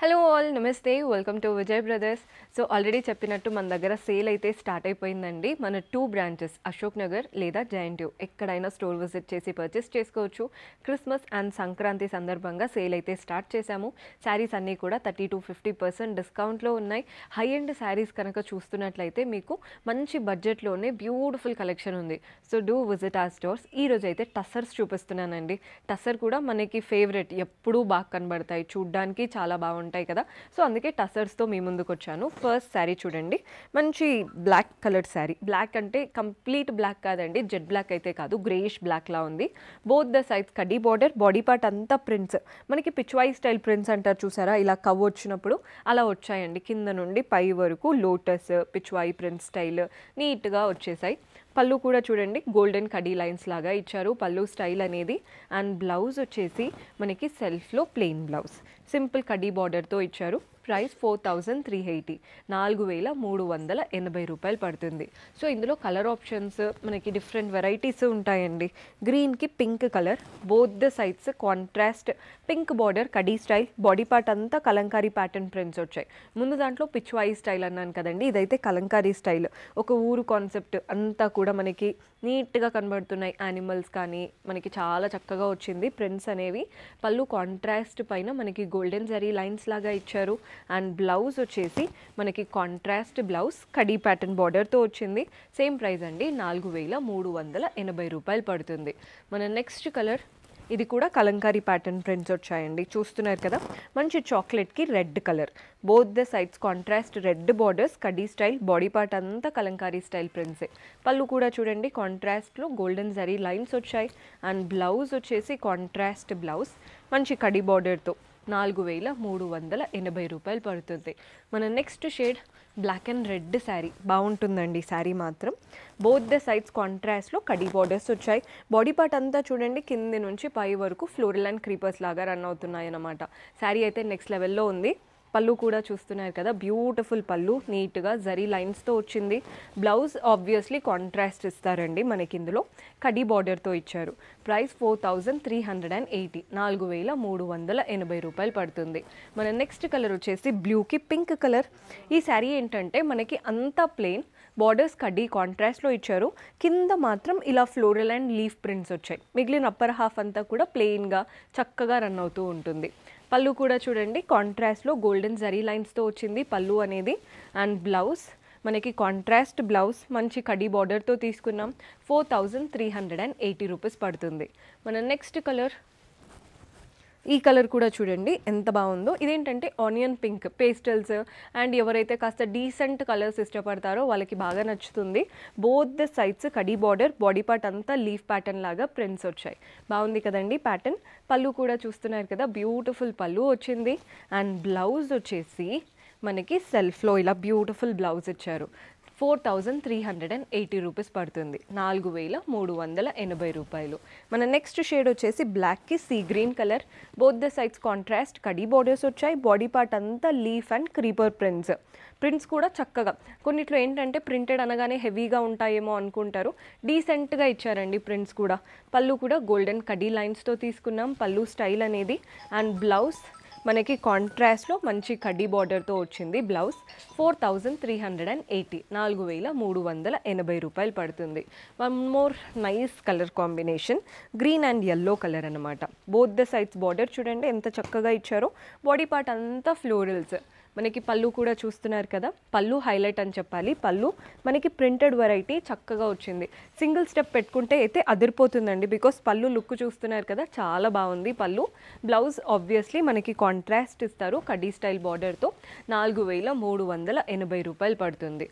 hello all నమస్తే welcome to Vijay brothers so already చెప్పినట్టు మన దగ్గర సేల్ అయితే స్టార్ట్ అయిపోయిందండి మన టూ బ్రాంచెస్ అశోక్ నగర్ లేదా యూ ఎక్కడైనా స్టోర్ విజిట్ చేసి పర్చేస్ చేసుకోవచ్చు క్రిస్మస్ అండ్ సంక్రాంతి సందర్భంగా సేల్ అయితే స్టార్ట్ చేశాము శారీస్ అన్నీ కూడా థర్టీ టు ఫిఫ్టీ పర్సెంట్ డిస్కౌంట్లో ఉన్నాయి హై ఎండ్ శారీస్ కనుక చూస్తున్నట్లయితే మీకు మంచి బడ్జెట్లోనే బ్యూటిఫుల్ కలెక్షన్ ఉంది సో డూ విజిట్ ఆ స్టోర్స్ ఈరోజు అయితే టస్సర్స్ చూపిస్తున్నానండి టస్సర్ కూడా మనకి ఫేవరెట్ ఎప్పుడూ బాగా కనబడతాయి చూడ్డానికి చాలా బాగుంటుంది ఉంటాయి కదా సో అందుకే టసర్స్తో మీ ముందుకు వచ్చాను ఫస్ట్ శారీ చూడండి మంచి బ్లాక్ కలర్డ్ శారీ బ్లాక్ అంటే కంప్లీట్ బ్లాక్ కాదండి జెడ్ బ్లాక్ అయితే కాదు గ్రేష్ బ్లాక్లా ఉంది బోత్ ద సైజ్ కడ్డీ బార్డర్ బాడీ పార్ట్ అంతా ప్రింట్స్ మనకి పిచ్వాయి స్టైల్ ప్రింట్స్ అంటారు చూసారా ఇలా కవ్ వచ్చినప్పుడు అలా వచ్చాయండి కింద నుండి పై వరకు లోటస్ పిచ్వాయి ప్రింట్ స్టైల్ నీట్గా వచ్చేసాయి పళ్ళు కూడా చూడండి గోల్డెన్ కడీ లైన్స్ లాగా ఇచ్చారు పళ్ళు స్టైల్ అనేది అండ్ బ్లౌజ్ వచ్చేసి మనకి సెల్ఫ్లో ప్లెయిన్ బ్లౌజ్ సింపుల్ కడీ బార్డర్తో ఇచ్చారు price four thousand three eighty నాలుగు వేల మూడు వందల ఎనభై రూపాయలు పడుతుంది సో ఇందులో కలర్ ఆప్షన్స్ మనకి డిఫరెంట్ వెరైటీస్ ఉంటాయండి గ్రీన్కి pink colour both the sides contrast pink border కడీ స్టైల్ బాడీ పార్ట్ అంతా కలంకారీ ప్యాటర్న్ ప్రింట్స్ వచ్చాయి ముందు దాంట్లో పిచ్వాయి స్టైల్ అన్నాను కదండి ఇదైతే కలంకారీ స్టైల్ ఒక ఊరు కాన్సెప్ట్ అంతా కూడా మనకి నీట్గా కనబడుతున్నాయి యానిమల్స్ కానీ మనకి చాలా చక్కగా వచ్చింది ప్రింట్స్ అనేవి పళ్ళు కాంట్రాస్ట్ పైన మనకి గోల్డెన్ జరీ లైన్స్ లాగా ఇచ్చారు అండ్ బ్లౌజ్ వచ్చేసి మనకి కాంట్రాస్ట్ బ్లౌజ్ కడీ ప్యాటర్న్ బార్డర్తో వచ్చింది సేమ్ ప్రైస్ అండి నాలుగు వేల మూడు వందల ఎనభై రూపాయలు పడుతుంది మన నెక్స్ట్ కలర్ ఇది కూడా కలంకారీ ప్యాటర్న్ ప్రింట్స్ వచ్చాయండి చూస్తున్నారు కదా మంచి చాక్లెట్కి red colour both the sides contrast red borders కడీ స్టైల్ బాడీ పార్ట్ అంతా కలంకారీ స్టైల్ ప్రింట్సే పళ్ళు కూడా చూడండి కాంట్రాస్ట్లో గోల్డెన్ జరీ లైన్స్ వచ్చాయి అండ్ బ్లౌజ్ వచ్చేసి కాంట్రాస్ట్ బ్లౌజ్ మంచి కడీ బార్డర్తో నాలుగు వేల మూడు వందల ఎనభై రూపాయలు పడుతుంది మన next shade black and red sari బాగుంటుందండి శారీ మాత్రం బోత్ ద సైడ్స్ కాంట్రాస్ట్లో కడీ బార్డర్స్ వచ్చాయి బాడీ పార్ట్ అంతా చూడండి కింది నుంచి పై వరకు ఫ్లోరల్ అండ్ క్రీపర్స్ లాగా రన్ అవుతున్నాయి అన్నమాట శారీ అయితే నెక్స్ట్ లెవెల్లో ఉంది పళ్ళు కూడా చూస్తున్నారు కదా బ్యూటిఫుల్ పళ్ళు నీట్గా జరీ లైన్స్తో వచ్చింది బ్లౌజ్ ఆబ్వియస్లీ కాంట్రాస్ట్ ఇస్తారండి మనకి ఇందులో కడి బార్డర్తో ఇచ్చారు price four thousand three hundred and eighty నాలుగు వేల మూడు వందల ఎనభై రూపాయలు పడుతుంది మన నెక్స్ట్ కలర్ వచ్చేసి బ్లూకి పింక్ కలర్ ఈ శారీ ఏంటంటే మనకి అంతా ప్లెయిన్ బార్డర్స్ కడ్డీ కాంట్రాస్ట్లో ఇచ్చారు కింద మాత్రం ఇలా ఫ్లోరల్ అండ్ లీఫ్ ప్రింట్స్ వచ్చాయి మిగిలిన అప్పర్ హాఫ్ అంతా కూడా ప్లెయిన్గా చక్కగా రన్ అవుతూ ఉంటుంది పళ్ళు కూడా చూడండి కాంట్రాస్ట్లో గోల్డెన్ జరీ లైన్స్తో వచ్చింది పళ్ళు అనేది అండ్ బ్లౌజ్ మనకి కాంట్రాస్ట్ బ్లౌజ్ మంచి కడీ బార్డర్తో తీసుకున్నాం four thousand three hundred and eighty rupees పడుతుంది మన నెక్స్ట్ కలర్ ఈ కలర్ కూడా చూడండి ఎంత బాగుందో ఇదేంటంటే ఆనియన్ పింక్ పేస్టల్స్ అండ్ ఎవరైతే కాస్త డీసెంట్ కలర్స్ ఇష్టపడతారో వాళ్ళకి బాగా నచ్చుతుంది బోత్ ద సైడ్స్ కడీ బార్డర్ బాడీ పార్ట్ అంతా లీఫ్ ప్యాటర్న్ లాగా ప్రింట్స్ వచ్చాయి బాగుంది కదండి ప్యాటర్న్ పళ్ళు కూడా చూస్తున్నారు కదా బ్యూటిఫుల్ పళ్ళు వచ్చింది అండ్ బ్లౌజ్ వచ్చేసి మనకి సెల్ఫ్లో ఇలా బ్యూటిఫుల్ బ్లౌజ్ ఇచ్చారు four thousand three hundred and eighty rupees పడుతుంది నాలుగు వేల మూడు వందల ఎనభై రూపాయలు మన నెక్స్ట్ షేడ్ వచ్చేసి బ్లాక్కి sea green colour both the sides contrast కడీ బార్డర్స్ వచ్చాయి బాడీ పార్ట్ అంతా leaf and creeper prints prints కూడా చక్కగా కొన్నిట్లో ఏంటంటే ప్రింటెడ్ అనగానే హెవీగా ఉంటాయేమో అనుకుంటారు డీసెంట్గా ఇచ్చారండి ప్రింట్స్ కూడా పళ్ళు కూడా గోల్డెన్ కడీ లైన్స్తో తీసుకున్నాం పళ్ళు స్టైల్ అనేది అండ్ బ్లౌజ్ మనకి కాంట్రాస్ట్లో మంచి కడ్డీ బార్డర్తో వచ్చింది blouse four thousand three hundred and eighty నాలుగు వేల మూడు వందల ఎనభై రూపాయలు పడుతుంది one more nice colour combination green and yellow colour అనమాట బోత్ ద సైడ్స్ బార్డర్ చూడండి ఎంత చక్కగా ఇచ్చారో బాడీ పార్ట్ అంతా ఫ్లోరల్స్ మనకి పళ్ళు కూడా చూస్తున్నారు కదా పళ్ళు హైలైట్ అని చెప్పాలి పళ్ళు మనకి ప్రింటెడ్ వెరైటీ చక్కగా వచ్చింది సింగిల్ స్టెప్ పెట్టుకుంటే అయితే అదిరిపోతుందండి బికాస్ పళ్ళు లుక్ చూస్తున్నారు కదా చాలా బాగుంది పళ్ళు బ్లౌజ్ ఆబ్వియస్లీ మనకి కాంట్రాస్ట్ ఇస్తారు కడీ స్టైల్ బార్డర్తో నాలుగు వేల మూడు వందల ఎనభై రూపాయలు పడుతుంది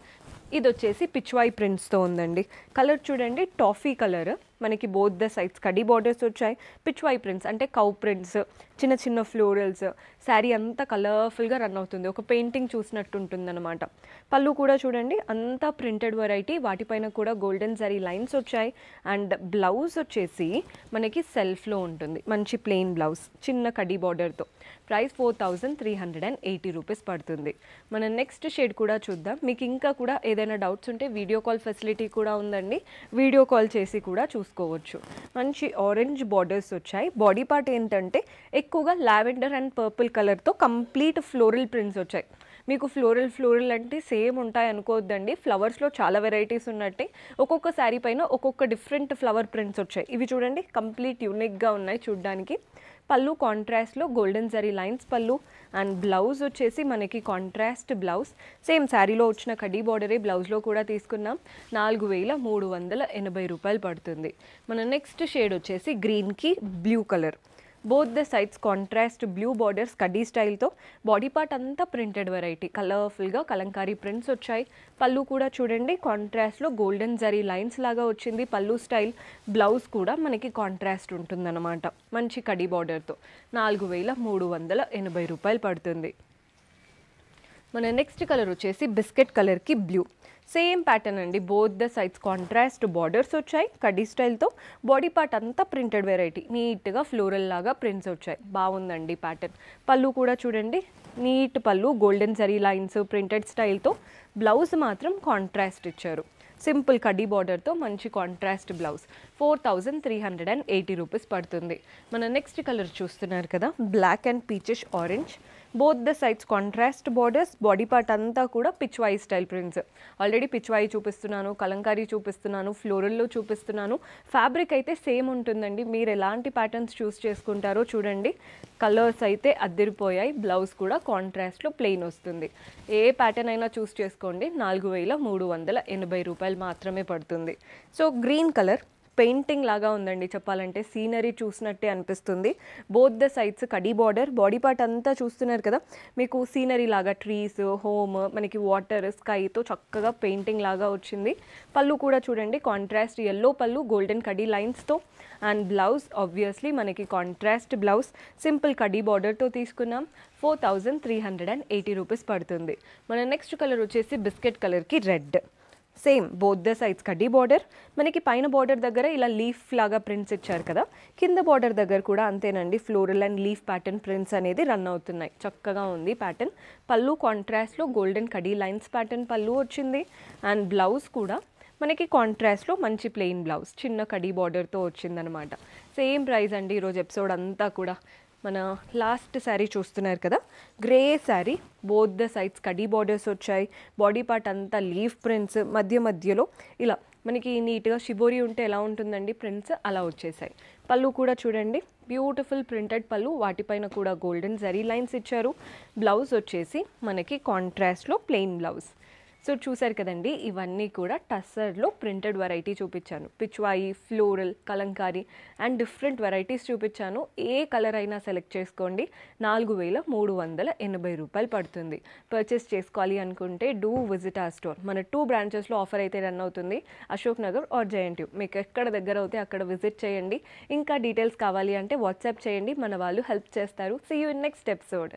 ఇది వచ్చేసి పిచ్వాయి ప్రింట్స్తో ఉందండి కలర్ చూడండి టాఫీ కలర్ మనకి బోత్ ద సైడ్స్ కడీ బార్డర్స్ వచ్చాయి పిచ్వై ప్రింట్స్ అంటే కౌ ప్రింట్స్ చిన్న చిన్న ఫ్లోరల్స్ శారీ అంతా కలర్ఫుల్గా రన్ అవుతుంది ఒక పెయింటింగ్ చూసినట్టు ఉంటుంది అనమాట పళ్ళు కూడా చూడండి అంతా ప్రింటెడ్ వెరైటీ వాటిపైన కూడా గోల్డెన్ జరీ లైన్స్ వచ్చాయి అండ్ బ్లౌజ్ వచ్చేసి మనకి సెల్ఫ్లో ఉంటుంది మంచి ప్లెయిన్ బ్లౌజ్ చిన్న కడీ బార్డర్తో price four thousand three hundred and eighty rupees పడుతుంది మన నెక్స్ట్ షేడ్ కూడా చూద్దాం మీకు ఇంకా కూడా ఏదైనా డౌట్స్ ఉంటే వీడియో కాల్ ఫెసిలిటీ కూడా ఉందండి వీడియో కాల్ చేసి కూడా చూ స్కోచొ మంచి ఆరెంజ్ బోర్డర్స్ వచ్చాయి బాడీ పార్ట్ ఏంటంటే ఎక్కువగా లావెండర్ అండ్ పర్పుల్ కలర్ తో కంప్లీట్ ఫ్లోరల్ ప్రింట్స్ వచ్చాయి మీకు ఫ్లోరల్ ఫ్లోరల్ అంటే సేమ్ ఉంటాయి అనుకోవద్దండి ఫ్లవర్స్లో చాలా వెరైటీస్ ఉన్నట్టే ఒక్కొక్క శారీ పైన ఒక్కొక్క డిఫరెంట్ ఫ్లవర్ ప్రింట్స్ వచ్చాయి ఇవి చూడండి కంప్లీట్ యూనిక్గా ఉన్నాయి చూడ్డానికి పళ్ళు కాంట్రాస్ట్లో గోల్డెన్ జరీ లైన్స్ పళ్ళు అండ్ బ్లౌజ్ వచ్చేసి మనకి కాంట్రాస్ట్ బ్లౌజ్ సేమ్ శారీలో వచ్చిన కడీ బార్డరే బ్లౌజ్లో కూడా తీసుకున్నాం నాలుగు వేల మూడు వందల ఎనభై రూపాయలు పడుతుంది మన నెక్స్ట్ షేడ్ వచ్చేసి గ్రీన్కి blue colour both the sides contrast blue borders కడ్డీ స్టైల్తో బాడీ పార్ట్ అంతా ప్రింటెడ్ వెరైటీ కలర్ఫుల్గా కలంకారీ ప్రింట్స్ వచ్చాయి పళ్ళు కూడా చూడండి కాంట్రాస్ట్లో గోల్డెన్ జరీ లైన్స్ లాగా వచ్చింది పళ్ళు స్టైల్ బ్లౌజ్ కూడా మనకి కాంట్రాస్ట్ ఉంటుందన్నమాట మంచి కడీ బార్డర్తో నాలుగు వేల మూడు వందల ఎనభై రూపాయలు పడుతుంది మన నెక్స్ట్ కలర్ వచ్చేసి బిస్కెట్ కలర్కి బ్లూ సేమ్ ప్యాటర్న్ అండి both the sides contrast borders వచ్చాయి కడీ స్టైల్తో బాడీ పార్ట్ అంతా ప్రింటెడ్ వెరైటీ నీట్గా ఫ్లోరల్ లాగా ప్రింట్స్ వచ్చాయి బాగుందండి ప్యాటర్న్ పళ్ళు కూడా చూడండి నీట్ పళ్ళు గోల్డెన్ జరీ లైన్స్ ప్రింటెడ్ స్టైల్తో బ్లౌజ్ మాత్రం కాంట్రాస్ట్ ఇచ్చారు సింపుల్ కడ్డీ బార్డర్తో మంచి contrast blouse four thousand three hundred and eighty rupees పడుతుంది మన నెక్స్ట్ కలర్ చూస్తున్నారు కదా black and peaches orange both the sides contrast borders body part అంతా కూడా pichwai style prints already pichwai చూపిస్తున్నాను కలంకారీ చూపిస్తున్నాను ఫ్లోరల్లో చూపిస్తున్నాను ఫ్యాబ్రిక్ అయితే సేమ్ ఉంటుందండి మీరు ఎలాంటి ప్యాటర్న్స్ చూస్ చేసుకుంటారో చూడండి కలర్స్ అయితే అద్దరిపోయాయి బ్లౌజ్ కూడా కాంట్రాస్ట్లో ప్లెయిన్ వస్తుంది ఏ ప్యాటర్న్ అయినా చూస్ చేసుకోండి నాలుగు వేల మూడు వందల ఎనభై రూపాయలు మాత్రమే పడుతుంది సో గ్రీన్ కలర్ పెయింటింగ్ లాగా ఉందండి చెప్పాలంటే సీనరీ చూసినట్టే అనిపిస్తుంది బోత్ ద సైడ్స్ కడీ బార్డర్ బాడీ పార్ట్ అంతా చూస్తున్నారు కదా మీకు సీనరీ లాగా ట్రీస్ హోమ్ మనకి వాటర్ స్కైతో చక్కగా పెయింటింగ్ లాగా వచ్చింది పళ్ళు కూడా చూడండి కాంట్రాస్ట్ ఎల్లో పళ్ళు గోల్డెన్ కడీ లైన్స్తో అండ్ బ్లౌజ్ ఆబ్వియస్లీ మనకి కాంట్రాస్ట్ బ్లౌజ్ సింపుల్ కడీ బార్డర్తో తీసుకున్నాం four thousand three hundred and eighty rupees పడుతుంది మన నెక్స్ట్ కలర్ వచ్చేసి బిస్కెట్ కలర్కి red same both the sides కడ్డీ బార్డర్ మనకి పైన బార్డర్ దగ్గర ఇలా లీఫ్ లాగా ప్రింట్స్ ఇచ్చారు కదా కింద బార్డర్ దగ్గర కూడా అంతేనండి floral and leaf pattern prints అనేది రన్ అవుతున్నాయి చక్కగా ఉంది ప్యాటర్న్ పళ్ళు కాంట్రాస్ట్లో గోల్డెన్ కడీ లైన్స్ ప్యాటర్న్ పళ్ళు వచ్చింది అండ్ బ్లౌజ్ కూడా మనకి కాంట్రాస్ట్లో మంచి ప్లెయిన్ బ్లౌజ్ చిన్న కడీ బార్డర్తో వచ్చిందనమాట సేమ్ ప్రైస్ అండి ఈరోజు ఎపిసోడ్ అంతా కూడా మన లాస్ట్ శారీ చూస్తున్నారు కదా grey sari both the sides కడీ బార్డర్స్ వచ్చాయి బాడీ పార్ట్ అంతా లీఫ్ ప్రింట్స్ మధ్య మధ్యలో ఇలా మనకి నీట్గా షిబోరి ఉంటే ఎలా ఉంటుందండి ప్రింట్స్ అలా వచ్చేసాయి పళ్ళు కూడా చూడండి బ్యూటిఫుల్ ప్రింటెడ్ పళ్ళు వాటిపైన కూడా గోల్డెన్ జరీ లైన్స్ ఇచ్చారు బ్లౌజ్ వచ్చేసి మనకి కాంట్రాస్ట్లో ప్లెయిన్ బ్లౌజ్ సో చూసారు కదండి ఇవన్నీ కూడా టస్సర్లో ప్రింటెడ్ వెరైటీ చూపించాను pichwai floral kalamkari and different varieties చూపించాను ఏ కలర్ అయినా సెలెక్ట్ చేసుకోండి నాలుగు వేల మూడు వందల ఎనభై రూపాయలు పడుతుంది పర్చేస్ చేసుకోవాలి అనుకుంటే డూ విజిట్ ఆ స్టోర్ మన టూ బ్రాంచెస్లో ఆఫర్ అయితే రన్ అవుతుంది అశోక్ నగర్ ఆర్ జయంట్యూ మీకు ఎక్కడ దగ్గర అవుతే అక్కడ విజిట్ చేయండి ఇంకా డీటెయిల్స్ కావాలి అంటే వాట్సాప్ చేయండి మన వాళ్ళు హెల్ప్ చేస్తారు see you in next episode